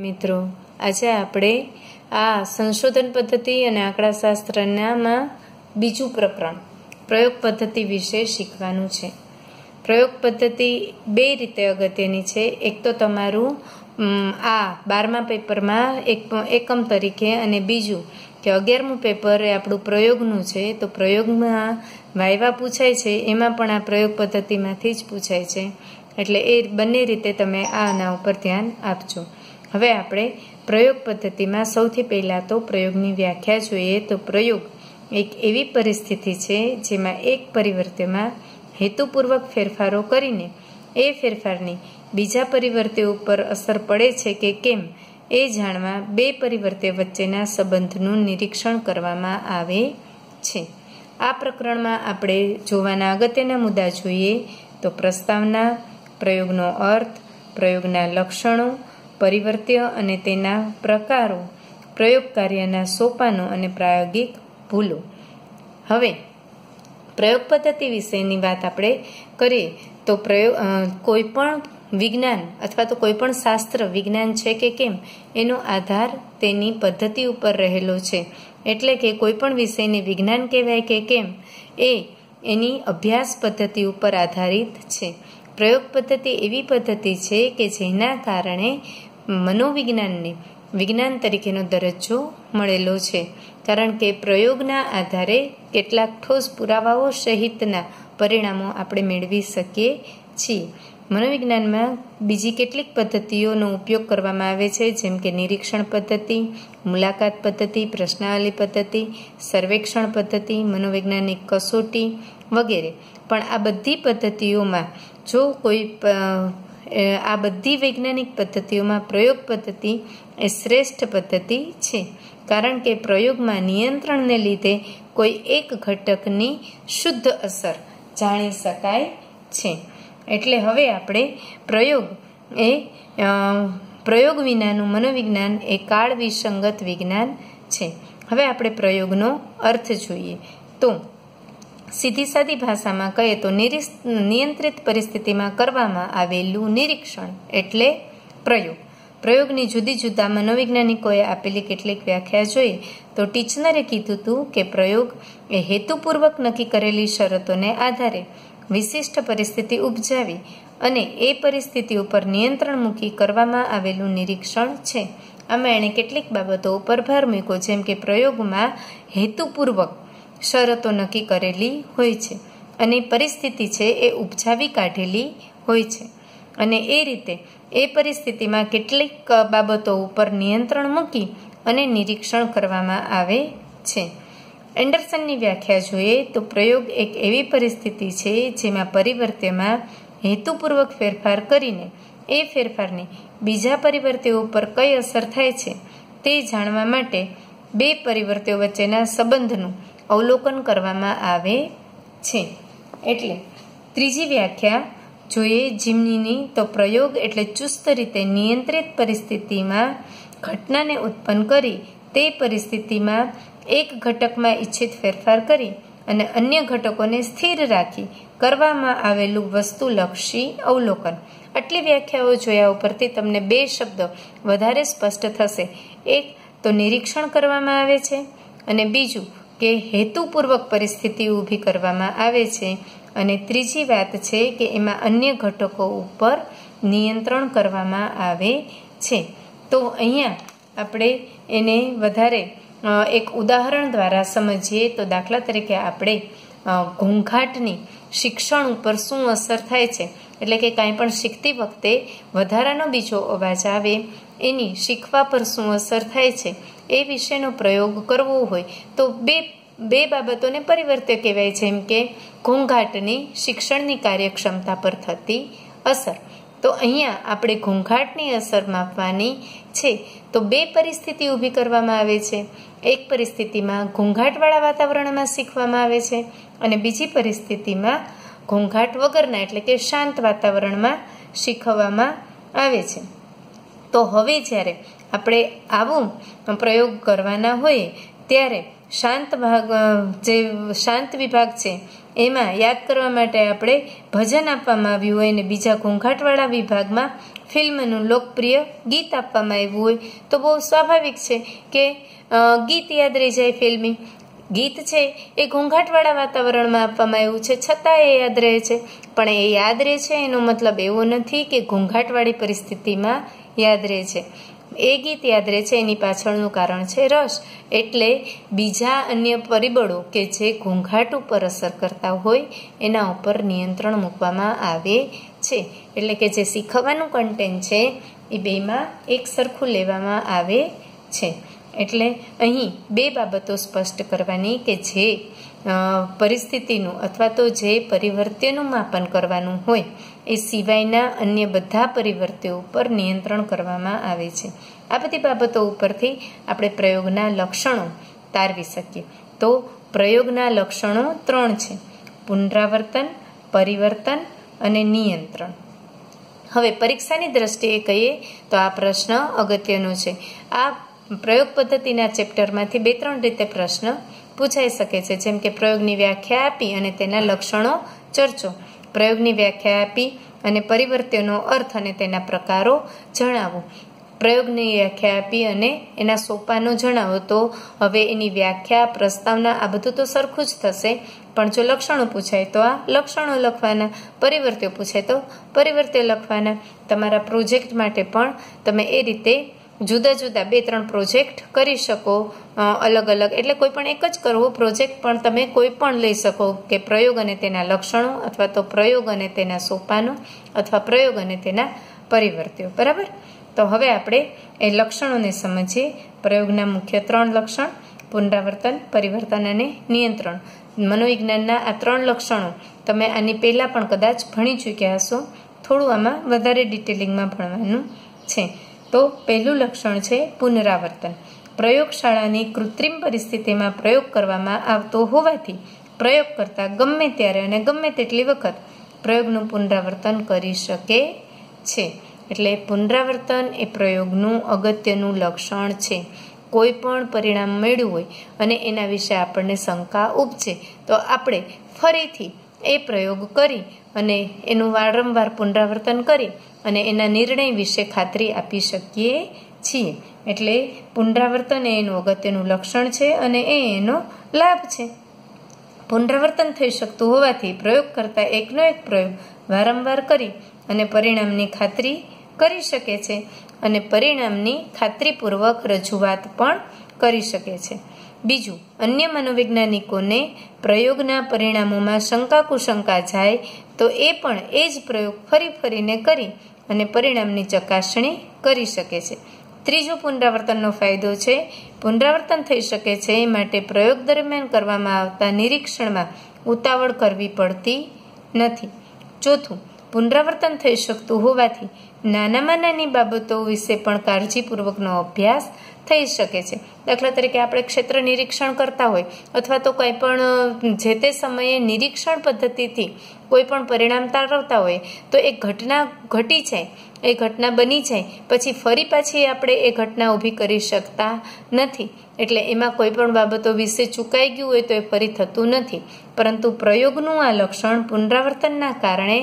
મિત્રો આજે આપણે આ સંશોધન પદ્ધતિ અને આંકડાશાસ્ત્રનામાં બીજું પ્રકરણ પ્રયોગ પદ્ધતિ વિશે શીખવાનું છે પ્રયોગ પદ્ધતિ બે રીતે અગત્યની છે એક તો તમારું આ બારમા પેપરમાં એક એકમ તરીકે અને બીજું કે અગિયારમું પેપર એ આપણું પ્રયોગનું છે તો પ્રયોગમાં વાયવા પૂછાય છે એમાં પણ આ પ્રયોગ પદ્ધતિમાંથી જ પૂછાય છે એટલે એ બંને રીતે તમે આના ઉપર ધ્યાન આપજો હવે આપણે પ્રયોગ પદ્ધતિમાં સૌથી પહેલાં તો પ્રયોગની વ્યાખ્યા જોઈએ તો પ્રયોગ એક એવી પરિસ્થિતિ છે જેમાં એક પરિવર્તમાં હેતુપૂર્વક ફેરફારો કરીને એ ફેરફારની બીજા પરિવર્તે ઉપર અસર પડે છે કે કેમ એ જાણવા બે પરિવર્તે વચ્ચેના સંબંધનું નિરીક્ષણ કરવામાં આવે છે આ પ્રકરણમાં આપણે જોવાના અગત્યના મુદ્દા જોઈએ તો પ્રસ્તાવના પ્રયોગનો અર્થ પ્રયોગના લક્ષણો પરિવર્ત્ય અને તેના પ્રકારો પ્રયોગ કાર્યના સોપાનો અને પ્રાયોગિક ભૂલો હવે પ્રયોગ પદ્ધતિ વિશેની વાત આપણે કરીએ તો પ્રયોગ કોઈપણ વિજ્ઞાન અથવા તો કોઈપણ શાસ્ત્ર વિજ્ઞાન છે કે કેમ એનો આધાર તેની પદ્ધતિ ઉપર રહેલો છે એટલે કે કોઈપણ વિષયને વિજ્ઞાન કહેવાય કે કેમ એ એની અભ્યાસ પદ્ધતિ ઉપર આધારિત છે પ્રયોગ પદ્ધતિ એવી પદ્ધતિ છે કે જેના કારણે મનોવિજ્ઞાનને વિજ્ઞાન તરીકેનો દરજ્જો મળેલો છે કારણ કે પ્રયોગના આધારે કેટલાક ઠોસ પુરાવાઓ સહિતના પરિણામો આપણે મેળવી શકીએ છીએ મનોવિજ્ઞાનમાં બીજી કેટલીક પદ્ધતિઓનો ઉપયોગ કરવામાં આવે છે જેમ કે નિરીક્ષણ પદ્ધતિ મુલાકાત પદ્ધતિ પ્રશ્નાવલી પદ્ધતિ સર્વેક્ષણ પદ્ધતિ મનોવૈજ્ઞાનિક કસોટી વગેરે પણ આ બધી પદ્ધતિઓમાં જો કોઈ આ બધી વૈજ્ઞાનિક પદ્ધતિઓમાં પ્રયોગ પદ્ધતિ એ શ્રેષ્ઠ પદ્ધતિ છે કારણ કે પ્રયોગમાં નિયંત્રણને લીધે કોઈ એક ઘટકની શુદ્ધ અસર જાણી શકાય છે એટલે હવે આપણે પ્રયોગ એ પ્રયોગ વિનાનું મનોવિજ્ઞાન એ કાળ વિસંગત વિજ્ઞાન છે હવે આપણે પ્રયોગનો અર્થ જોઈએ તો સીધી સાદી ભાષામાં કહીએ તો નિયંત્રિત પરિસ્થિતિમાં કરવામાં આવેલું નિરીક્ષણ એટલે પ્રયોગ પ્રયોગની જુદી જુદા મનોવૈજ્ઞાનિકોએ આપેલી કેટલીક વ્યાખ્યા જોઈ તો ટીચનરે કીધું હતું કે પ્રયોગ એ હેતુપૂર્વક નક્કી કરેલી શરતોને આધારે વિશિષ્ટ પરિસ્થિતિ ઉપજાવી અને એ પરિસ્થિતિ ઉપર નિયંત્રણ મૂકી કરવામાં આવેલું નિરીક્ષણ છે આમાં એણે કેટલીક બાબતો ઉપર ભાર મૂક્યો જેમ કે પ્રયોગમાં હેતુપૂર્વક શરતો નક્કી કરેલી હોય છે અને પરિસ્થિતિ છે એ ઉપજાવી કાઢેલી હોય છે અને એ રીતે એ પરિસ્થિતિમાં કેટલીક બાબતો ઉપર નિયંત્રણ મૂકી અને નિરીક્ષણ કરવામાં આવે છે એન્ડરસનની વ્યાખ્યા જોઈએ તો પ્રયોગ એક એવી પરિસ્થિતિ છે જેમાં પરિવર્તનમાં હેતુપૂર્વક ફેરફાર કરીને એ ફેરફારની બીજા પરિવર્તન ઉપર કઈ અસર થાય છે તે જાણવા માટે બે પરિવર્તિઓ વચ્ચેના સંબંધનું અવલોકન કરવામાં આવે છે એટલે ત્રીજી વ્યાખ્યા જોઈએ જીમનીની તો પ્રયોગ એટલે ચુસ્ત રીતે નિયંત્રિત પરિસ્થિતિમાં ઘટનાને ઉત્પન્ન કરી તે પરિસ્થિતિમાં એક ઘટકમાં ઈચ્છિત ફેરફાર કરી અને અન્ય ઘટકોને સ્થિર રાખી કરવામાં આવેલું વસ્તુલક્ષી અવલોકન આટલી વ્યાખ્યાઓ જોયા ઉપરથી તમને બે શબ્દ વધારે સ્પષ્ટ થશે એક તો નિરીક્ષણ કરવામાં આવે છે અને બીજું કે હેતુપૂર્વક પરિસ્થિતિ ઊભી કરવામાં આવે છે અને ત્રીજી વાત છે કે એમાં અન્ય ઘટકો ઉપર નિયંત્રણ કરવામાં આવે છે તો અહીંયા આપણે એને વધારે એક ઉદાહરણ દ્વારા સમજીએ તો દાખલા તરીકે આપણે ઘોંઘાટની શિક્ષણ ઉપર શું અસર થાય છે એટલે કે કાંઈ પણ શીખતી વખતે વધારાનો બીજો અવાજ આવે એની શીખવા પર શું અસર થાય છે એ વિશેનો પ્રયોગ કરવો હોય તો બે બે બાબતોને પરિવર્તે કહેવાય જેમ કે ઘોંઘાટની શિક્ષણની કાર્યક્ષમતા પર થતી અસર તો અહીંયા આપણે ઘોંઘાટની અસર માપવાની છે તો બે પરિસ્થિતિ ઊભી કરવામાં આવે છે એક પરિસ્થિતિમાં ઘોંઘાટવાળા વાતાવરણમાં શીખવામાં આવે છે અને બીજી પરિસ્થિતિમાં ઘોંઘાટ વગરના એટલે કે શાંત વાતાવરણમાં શીખવવામાં આવે છે તો હવે જ્યારે આપણે આવું પ્રયોગ કરવાના હોઈએ ત્યારે શાંત ભાગ જે શાંત વિભાગ છે એમાં યાદ કરવા માટે આપણે ભજન આપવામાં આવ્યું હોય અને બીજા ઘોંઘાટવાળા વિભાગમાં ફિલ્મનું લોકપ્રિય ગીત આપવામાં આવ્યું હોય તો બહુ સ્વાભાવિક છે કે ગીત યાદ રહી જાય ફિલ્મી ગીત છે એ ઘોંઘાટવાળા વાતાવરણમાં આપવામાં આવ્યું છે છતાં એ યાદ રહે છે પણ એ યાદ રહે છે એનો મતલબ એવો નથી કે ઘોંઘાટવાળી પરિસ્થિતિમાં યાદ રહે છે એ ગીત યાદ રહે છે એની પાછળનું કારણ છે રસ એટલે બીજા અન્ય પરિબળો કે જે ઘોંઘાટ ઉપર અસર કરતા હોય એના ઉપર નિયંત્રણ મૂકવામાં આવે છે એટલે કે જે શીખવાનું કન્ટેન્ટ છે એ બેમાં એક સરખું લેવામાં આવે છે એટલે અહીં બે બાબતો સ્પષ્ટ કરવાની કે જે પરિસ્થિતિનું અથવા તો જે પરિવર્તનનું માપન કરવાનું હોય એ સિવાયના અન્ય બધા પરિવર્ત્યો ઉપર નિયંત્રણ કરવામાં આવે છે આ બધી બાબતો ઉપરથી આપણે પ્રયોગના લક્ષણો તારવી શકીએ તો પ્રયોગના લક્ષણો ત્રણ છે પુનરાવર્તન પરિવર્તન અને નિયંત્રણ હવે પરીક્ષાની દ્રષ્ટિએ કહીએ તો આ પ્રશ્ન અગત્યનો છે આ પ્રયોગ પદ્ધતિના ચેપ્ટરમાંથી બે ત્રણ રીતે પ્રશ્ન પૂછાઈ શકે છે જેમ કે પ્રયોગની વ્યાખ્યા આપી અને તેના લક્ષણો ચર્ચો પ્રયોગની વ્યાખ્યા આપી અને પરિવર્તનનો અર્થ અને તેના પ્રકારો જણાવો પ્રયોગની વ્યાખ્યા આપી અને એના સોપાનો જણાવો તો હવે એની વ્યાખ્યા પ્રસ્તાવના આ બધું તો સરખું જ થશે પણ જો લક્ષણો પૂછાય તો આ લક્ષણો લખવાના પરિવર્ત્યો પૂછાય તો પરિવર્ત્યો લખવાના તમારા પ્રોજેક્ટ માટે પણ તમે એ રીતે જુદા જુદા બે ત્રણ પ્રોજેક્ટ કરી શકો અલગ અલગ એટલે કોઈ પણ એક જ કરવો પ્રોજેક્ટ પણ તમે કોઈ પણ લઈ શકો કે પ્રયોગ અને તેના લક્ષણો અથવા તો પ્રયોગ અને તેના સોપાનો અથવા પ્રયોગ અને તેના પરિવર્ત્યો બરાબર તો હવે આપણે એ લક્ષણોને સમજીએ પ્રયોગના મુખ્ય ત્રણ લક્ષણ પુનરાવર્તન પરિવર્તન અને નિયંત્રણ મનોવિજ્ઞાનના આ ત્રણ લક્ષણો તમે આની પહેલાં પણ કદાચ ભણી ચૂક્યા હશો થોડું આમાં વધારે ડિટેલિંગમાં ભણવાનું છે તો પહેલું લક્ષણ છે પુનરાવર્તન પ્રયોગશાળાની કૃત્રિમ પરિસ્થિતિમાં પ્રયોગ કરવામાં આવતો હોવાથી પ્રયોગ કરતા ગમે ત્યારે અને ગમે તેટલી વખત પ્રયોગનું પુનરાવર્તન કરી શકે છે એટલે પુનરાવર્તન એ પ્રયોગનું અગત્યનું લક્ષણ છે કોઈ પણ પરિણામ મેળવ્યું હોય અને એના વિશે આપણને શંકા ઉપજે તો આપણે ફરીથી એ પ્રયોગ કરી અને એનું વારંવાર પુનરાવર્તન કરી અને એના નિર્ણય વિશે ખાતરી આપી શકીએ છીએ એટલે પુનરાવર્તન એ એનું અગત્યનું લક્ષણ છે અને એ એનો લાભ છે પુનરાવર્તન થઈ શકતું હોવાથી પ્રયોગ કરતાં એકનો એક પ્રયોગ વારંવાર કરી અને પરિણામની ખાતરી કરી શકે છે અને પરિણામની ખાતરીપૂર્વક રજૂઆત પણ કરી શકે છે બીજું અન્ય મનોવૈજ્ઞાનિકોને પ્રયોગના પરિણામોમાં શંકા કુશંકા જાય તો એ પણ એ જ પ્રયોગ ફરી ફરીને કરી અને પરિણામની ચકાસણી કરી શકે છે ત્રીજો પુનરાવર્તનનો ફાયદો છે પુનરાવર્તન થઈ શકે છે એ માટે પ્રયોગ દરમિયાન કરવામાં આવતા નિરીક્ષણમાં ઉતાવળ કરવી પડતી નથી ચોથું પુનરાવર્તન થઈ શકતું હોવાથી નાનામાં નાની બાબતો વિશે પણ કાળજીપૂર્વકનો અભ્યાસ થઈ શકે છે દાખલા તરીકે આપણે ક્ષેત્ર નિરીક્ષણ કરતા હોય અથવા તો કંઈ પણ જે તે સમયે નિરીક્ષણ પદ્ધતિથી કોઈ પણ પરિણામ તારવતા હોય તો એ ઘટના ઘટી જાય એ ઘટના બની જાય પછી ફરી પાછી આપણે એ ઘટના ઊભી કરી શકતા નથી એટલે એમાં કોઈ પણ બાબતો વિશે ચૂકાઈ ગયું હોય તો એ ફરી થતું નથી પરંતુ પ્રયોગનું આ લક્ષણ પુનરાવર્તનના કારણે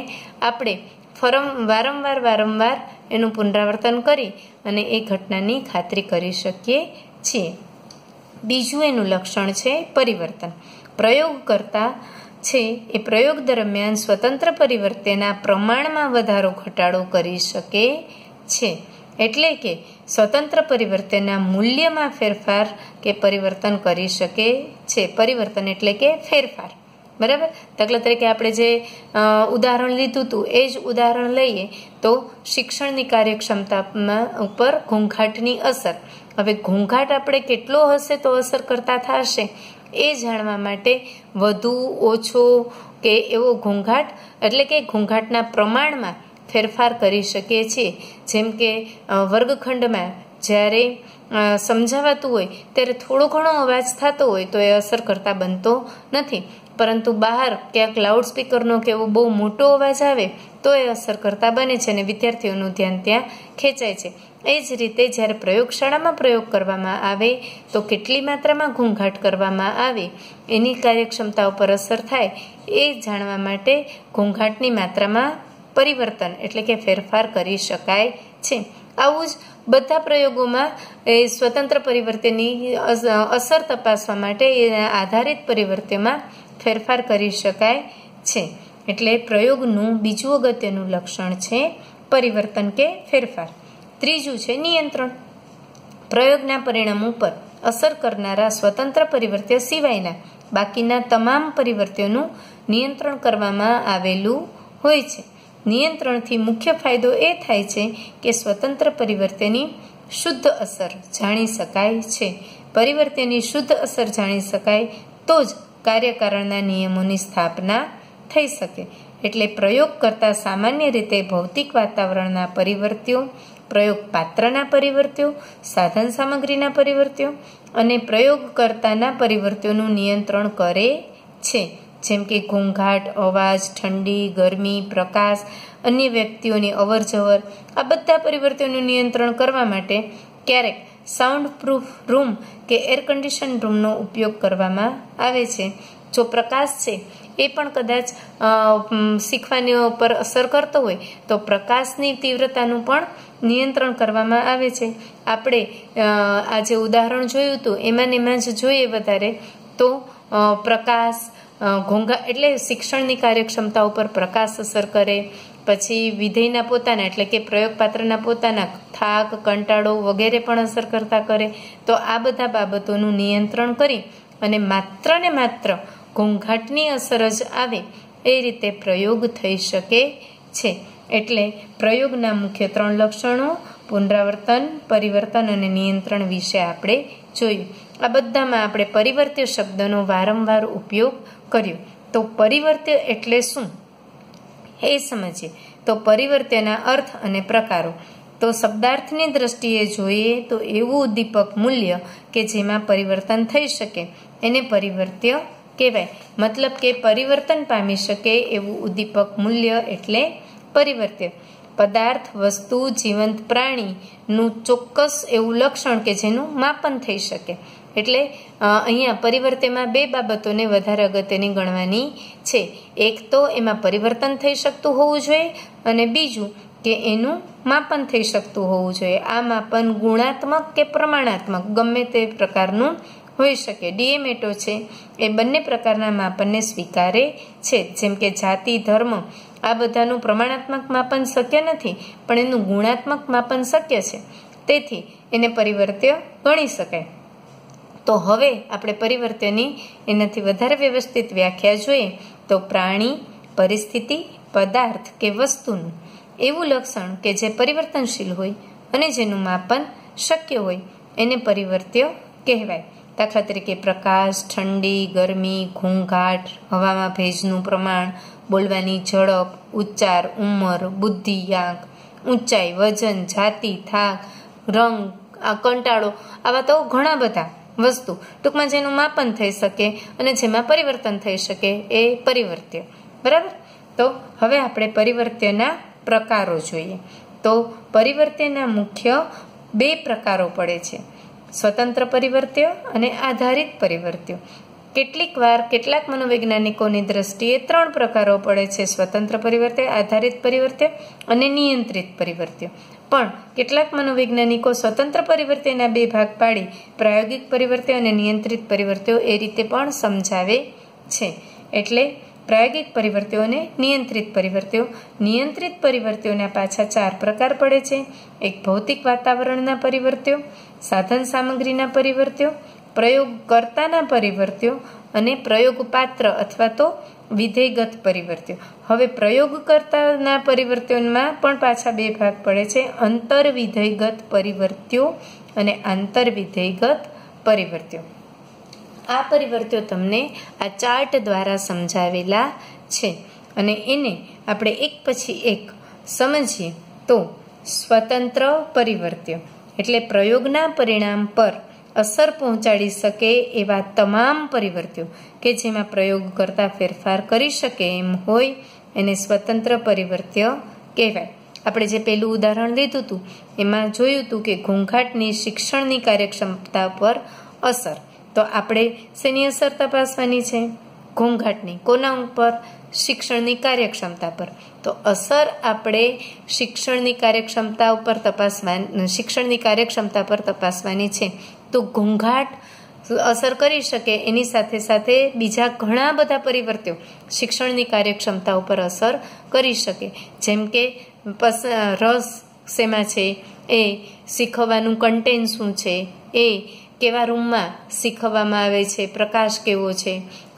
આપણે ફરમ વારંવાર વારંવાર એનું પુનરાવર્તન કરી અને એ ઘટનાની ખાતરી કરી શકીએ છીએ બીજું એનું લક્ષણ છે પરિવર્તન પ્રયોગ કરતા છે એ પ્રયોગ દરમિયાન સ્વતંત્ર પરિવર્તનના પ્રમાણમાં વધારો ઘટાડો કરી શકે છે એટલે કે સ્વતંત્ર પરિવર્તનના મૂલ્યમાં ફેરફાર કે પરિવર્તન કરી શકે છે પરિવર્તન એટલે કે ફેરફાર બરાબર દાખલા તરીકે આપણે જે ઉદાહરણ લીધું હતું એ જ ઉદાહરણ લઈએ તો શિક્ષણની કાર્યક્ષમતામાં ઉપર ઘોંઘાટની અસર હવે ઘોંઘાટ આપણે કેટલો હશે તો અસર કરતા થશે એ જાણવા માટે વધુ ઓછો કે એવો ઘોંઘાટ એટલે કે ઘોંઘાટના પ્રમાણમાં ફેરફાર કરી શકીએ છીએ જેમ કે વર્ગખંડમાં જ્યારે સમજાવાતું હોય ત્યારે થોડો ઘણો અવાજ થતો હોય તો એ અસર કરતા બનતો નથી પરંતુ બહાર ક્યાંક લાઉડસ્પીકરનો કે એવો બહુ મોટો અવાજ આવે તો એ અસર કરતા બને છે અને વિદ્યાર્થીઓનું ધ્યાન ત્યાં ખેંચાય છે એ જ રીતે જ્યારે પ્રયોગશાળામાં પ્રયોગ કરવામાં આવે તો કેટલી માત્રામાં ઘોંઘાટ કરવામાં આવે એની કાર્યક્ષમતા ઉપર અસર થાય એ જાણવા માટે ઘોંઘાટની માત્રામાં પરિવર્તન એટલે કે ફેરફાર કરી શકાય છે આવું જ બધા પ્રયોગોમાં એ સ્વતંત્ર પરિવર્તનની અસર તપાસવા માટે એ આધારિત પરિવર્તનમાં ફેરફાર કરી શકાય છે એટલે પ્રયોગનું બીજું અગત્યનું લક્ષણ છે પરિવર્તન કે ફેરફાર ત્રીજું છે નિયંત્રણ પ્રયોગના પરિણામ ઉપર અસર કરનારા સ્વતંત્ર પરિવર્ત્ય સિવાયના બાકીના તમામ પરિવર્ત્યોનું નિયંત્રણ કરવામાં આવેલું હોય છે નિયંત્રણથી મુખ્ય ફાયદો એ થાય છે કે સ્વતંત્ર પરિવર્ત્યની શુદ્ધ અસર જાણી શકાય છે પરિવર્ત્યની શુદ્ધ અસર જાણી શકાય તો જ કાર્યકારણના નિયમોની સ્થાપના થઈ શકે એટલે પ્રયોગ કરતાં સામાન્ય રીતે ભૌતિક વાતાવરણના પરિવર્ત્યો પ્રયોગ પાત્રના પરિવર્ત્યો સાધન સામગ્રીના પરિવર્ત્યો અને પ્રયોગ કરતાના પરિવર્ત્યોનું નિયંત્રણ કરે છે જેમ કે ઘોંઘાટ અવાજ ઠંડી ગરમી પ્રકાશ અન્ય વ્યક્તિઓની અવરજવર આ બધા પરિવર્ત્યોનું નિયંત્રણ કરવા માટે ક્યારેક સાઉન્ડ પ્રૂફ રૂમ કે એર કન્ડિશન રૂમનો ઉપયોગ કરવામાં આવે છે જો પ્રકાશ છે એ પણ કદાચ શીખવાની ઉપર અસર કરતો હોય તો પ્રકાશની તીવ્રતાનું પણ નિયંત્રણ કરવામાં આવે છે આપણે આ જે ઉદાહરણ જોયું હતું એમાં એમાં જ જોઈએ વધારે તો પ્રકાશ ઘોંઘા એટલે શિક્ષણની કાર્યક્ષમતા ઉપર પ્રકાશ અસર કરે પછી વિધેયના પોતાના એટલે કે પ્રયોગપાત્રના પોતાના થાક કંટાળો વગેરે પણ અસર કરતા કરે તો આ બધા બાબતોનું નિયંત્રણ કરી અને માત્ર ને માત્ર ઘોંઘાટની અસર જ આવે એ રીતે પ્રયોગ થઈ શકે છે એટલે પ્રયોગના મુખ્ય ત્રણ લક્ષણો પુનરાવર્તન પરિવર્તન અને નિયંત્રણ વિશે આપણે જોયું આ બધામાં આપણે પરિવર્ત્ય શબ્દનો વારંવાર ઉપયોગ કર્યો તો પરિવર્ત્ય એટલે શું એ સમજીએ તો પરિવર્ત્યના અર્થ અને પ્રકારો તો શબ્દાર્થની દ્રષ્ટિએ જોઈએ તો એવું ઉદ્દીપક મૂલ્ય કે જેમાં પરિવર્તન થઈ શકે એને પરિવર્ત્ય કહેવાય મતલબ કે પરિવર્તન પામી શકે એવું ઉદ્દીપક મૂલ્ય એટલે પરિવર્ત્ય પદાર્થ વસ્તુ જીવંત પ્રાણીનું ચોક્કસ એવું લક્ષણ કે જેનું માપન થઈ શકે એટલે અહીંયા પરિવર્તેમાં બે બાબતોને વધારે અગત્યની ગણવાની છે એક તો એમાં પરિવર્તન થઈ શકતું હોવું જોઈએ અને બીજું કે એનું માપન થઈ શકતું હોવું જોઈએ આ માપન ગુણાત્મક કે પ્રમાણાત્મક ગમે તે પ્રકારનું હોઈ શકે ડીએમેટો છે એ બંને પ્રકારના માપનને સ્વીકારે છે જેમ કે જાતિ ધર્મ આ બધાનું પ્રમાણાત્મક માપન શક્ય નથી પણ એનું ગુણાત્મક માપન શક્ય છે તેથી એને પરિવર્ત્ય ગણી શકાય તો હવે આપણે પરિવર્તનની એનાથી વધારે વ્યવસ્થિત વ્યાખ્યા જોઈએ તો પ્રાણી પરિસ્થિતિ પદાર્થ કે વસ્તુનું એવું લક્ષણ કે જે પરિવર્તનશીલ હોય અને જેનું માપન શક્ય હોય એને પરિવર્ત્ય કહેવાય દાખલા તરીકે પ્રકાશ ઠંડી ગરમી ઘોંઘાટ હવામાં ભેજનું પ્રમાણ બોલવાની ઝડપ ઉચ્ચાર ઉંમર બુદ્ધિઆંક ઊંચાઈ વજન જાતિ થાક રંગ આ કંટાળો આવા તો ઘણા બધા વસ્તુ ટૂંકમાં જેનું માપન થઈ શકે અને જેમાં પરિવર્તન થઈ શકે એ પરિવર્ત્ય બરાબર તો હવે આપણે પરિવર્ત્યના પ્રકારો જોઈએ તો પરિવર્ત્યના મુખ્ય બે પ્રકારો પડે છે સ્વતંત્ર પરિવર્ત્ય અને આધારિત પરિવર્ત્ય કેટલીક વાર કેટલાક મનોવૈજ્ઞાનિકોની દ્રષ્ટિએ ત્રણ પ્રકારો પડે છે સ્વતંત્ર પરિવર્તે આધારિત પરિવર્તે અને નિયંત્રિત પરિવર્ત્ય પણ કેટલાક મનોવૈજ્ઞાનિકો સ્વતંત્ર પરિવર્તનના બે ભાગ પાડી પ્રાયોગિક પરિવર્તન અને નિયંત્રિત પરિવર્તનો એ રીતે પણ સમજાવે છે એટલે પ્રાયોગિક પરિવર્તનો અને નિયંત્રિત પરિવર્તનો નિયંત્રિત પરિવર્તનોના પાછા ચાર પ્રકાર પડે છે એક ભૌતિક વાતાવરણના પરિવર્તનો સાધન સામગ્રીના પરિવર્તનો પ્રયોગકર્તાના પરિવર્તનો અને પ્રયોગપાત્ર અથવા તો વિધેયગત પરિવર્ત્યો હવે પ્રયોગ કરતાના પરિવર્તનમાં પણ પાછા બે ભાગ પડે છે અંતર વિધેયગત પરિવર્ત્યો અને આંતર વિધેયગત પરિવર્ત્યો આ પરિવર્ત્યો તમને આ ચાર્ટ દ્વારા સમજાવેલા છે અને એને આપણે એક પછી એક સમજીએ તો સ્વતંત્ર પરિવર્ત્યો એટલે પ્રયોગના પરિણામ પર અસર પહોંચાડી શકે એવા તમામ પરિવર્ત્યો કે જેમાં પ્રયોગ કરતા ફેરફાર કરી શકે એમ હોય એને સ્વતંત્ર પરિવર્ત્ય કહેવાય આપણે જે પહેલું ઉદાહરણ લીધું હતું એમાં જોયું હતું કે ઘોંઘાટની શિક્ષણની કાર્યક્ષમતા પર અસર તો આપણે શેની અસર તપાસવાની છે ઘોંઘાટની કોના ઉપર શિક્ષણની કાર્યક્ષમતા પર તો અસર આપણે શિક્ષણની કાર્યક્ષમતા ઉપર તપાસવા શિક્ષણની કાર્યક્ષમતા પર તપાસવાની છે તો ઘોંઘાટ અસર કરી શકે એની સાથે સાથે બીજા ઘણા બધા પરિવર્ત્યો શિક્ષણની કાર્યક્ષમતા ઉપર અસર કરી શકે જેમ કે રસ શેમાં છે એ શીખવાનું કન્ટેન શું છે એ કેવા રૂમમાં શીખવવામાં આવે છે પ્રકાશ કેવો છે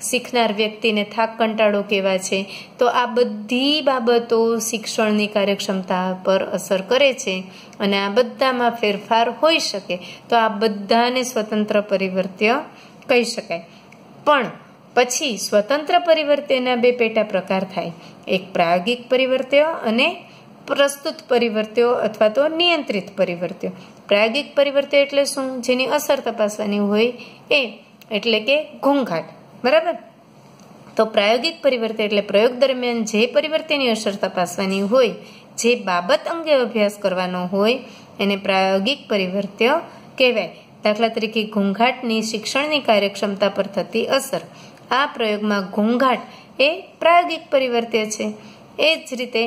શીખનાર વ્યક્તિને થાક કંટાળો કેવા છે તો આ બધી બાબતો શિક્ષણની કાર્યક્ષમતા પર અસર કરે છે અને આ બધામાં ફેરફાર હોઈ શકે તો આ બધાને સ્વતંત્ર પરિવર્ત્ય કહી શકાય પણ પછી સ્વતંત્ર પરિવર્ત્યના બે પેટા પ્રકાર થાય એક પ્રાયોગિક પરિવર્ત્ય અને પ્રસ્તુત પરિવર્ત્યો અથવા તો નિયંત્રિત પરિવર્ત્યો પ્રાયોગિક પરિવર્ત્ય એટલે શું જેની અસર તપાસવાની હોય એ એટલે કે ઘોંઘાટ બરાબર તો પ્રાયોગિક પરિવર્તન એટલે પ્રયોગ દરમિયાન જે પરિવર્તનની અસર તપાસવાની હોય જે બાબત અંગે અભ્યાસ કરવાનો હોય એને પ્રાયોગિક પરિવર્ત્ય કહેવાય દાખલા તરીકે ઘોંઘાટની શિક્ષણની કાર્યક્ષમતા પર થતી અસર આ પ્રયોગમાં ઘોંઘાટ એ પ્રાયોગિક પરિવર્ત્ય છે એ જ રીતે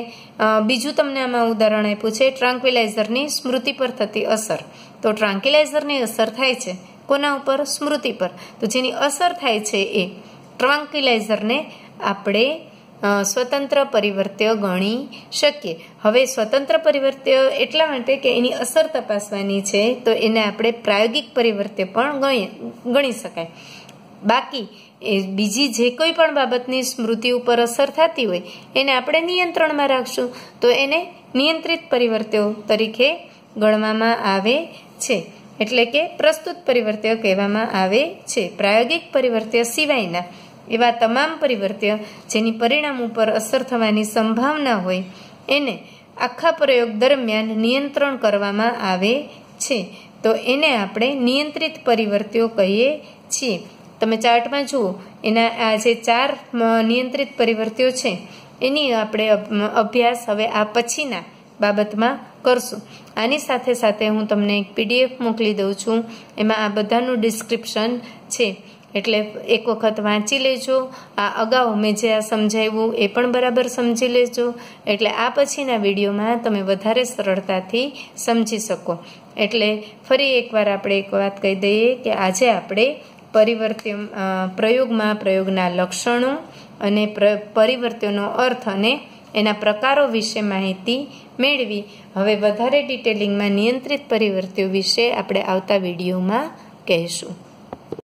બીજું તમને આમાં ઉદાહરણ આપ્યું છે ટ્રાન્ક્વિલાઇઝરની સ્મૃતિ પર થતી અસર તો ટ્રાન્ક્વિલાઇઝરની અસર થાય છે કોના ઉપર સ્મૃતિ પર તો જેની અસર થાય છે એ ટ્રાન્કિલાઇઝરને આપણે સ્વતંત્ર પરિવર્ત્ય ગણી શકીએ હવે સ્વતંત્ર પરિવર્ત્ય એટલા માટે કે એની અસર તપાસવાની છે તો એને આપણે પ્રાયોગિક પરિવર્ત્ય પણ ગણી શકાય બાકી એ બીજી જે કોઈ પણ બાબતની સ્મૃતિ ઉપર અસર થતી હોય એને આપણે નિયંત્રણમાં રાખશું તો એને નિયંત્રિત પરિવર્ત્યો તરીકે ગણવામાં આવે છે એટલે કે પ્રસ્તુત પરિવર્ત્ય કહેવામાં આવે છે પ્રાયોગિક પરિવર્ત્ય સિવાયના એવા તમામ પરિવર્ત્ય જેની પરિણામ ઉપર અસર થવાની સંભાવના હોય એને આખા પ્રયોગ દરમિયાન નિયંત્રણ કરવામાં આવે છે તો એને આપણે નિયંત્રિત પરિવર્ત્યો કહીએ છીએ તમે ચાર્ટમાં જુઓ એના આ જે ચાર નિયંત્રિત પરિવર્ત્યો છે એની આપણે અભ્યાસ હવે આ પછીના બાબતમાં કરશું આની સાથે સાથે હું તમને એક પીડીએફ મોકલી દઉં છું એમાં આ બધાનું ડિસ્ક્રિપ્શન છે એટલે એક વખત વાંચી લેજો આ અગાઉ મેં જે આ સમજાવ્યું એ પણ બરાબર સમજી લેજો એટલે આ પછીના વિડીયોમાં તમે વધારે સરળતાથી સમજી શકો એટલે ફરી એકવાર આપણે એક વાત કહી દઈએ કે આજે આપણે પરિવર્ત્ય પ્રયોગમાં પ્રયોગના લક્ષણો અને પરિવર્ત્યનો અર્થ અને એના પ્રકારો વિશે માહિતી મેળવી હવે વધારે ડિટેલિંગમાં નિયંત્રિત પરિવર્તિઓ વિશે આપણે આવતા વિડીયોમાં કહીશું